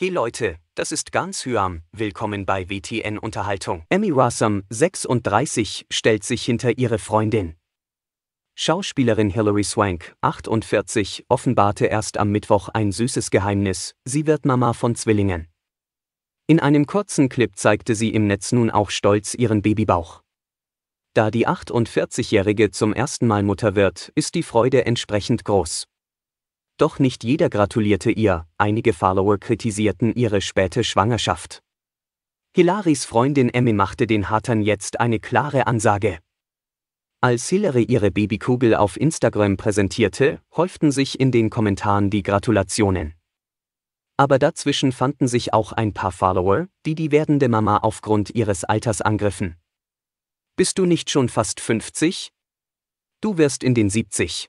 Hey Leute, das ist ganz Hyam, willkommen bei WTN Unterhaltung. Emmy Rossum, 36, stellt sich hinter ihre Freundin. Schauspielerin Hilary Swank, 48, offenbarte erst am Mittwoch ein süßes Geheimnis, sie wird Mama von Zwillingen. In einem kurzen Clip zeigte sie im Netz nun auch stolz ihren Babybauch. Da die 48-Jährige zum ersten Mal Mutter wird, ist die Freude entsprechend groß. Doch nicht jeder gratulierte ihr, einige Follower kritisierten ihre späte Schwangerschaft. Hilaris Freundin Emmy machte den Hatern jetzt eine klare Ansage. Als Hillary ihre Babykugel auf Instagram präsentierte, häuften sich in den Kommentaren die Gratulationen. Aber dazwischen fanden sich auch ein paar Follower, die die werdende Mama aufgrund ihres Alters angriffen. Bist du nicht schon fast 50? Du wirst in den 70.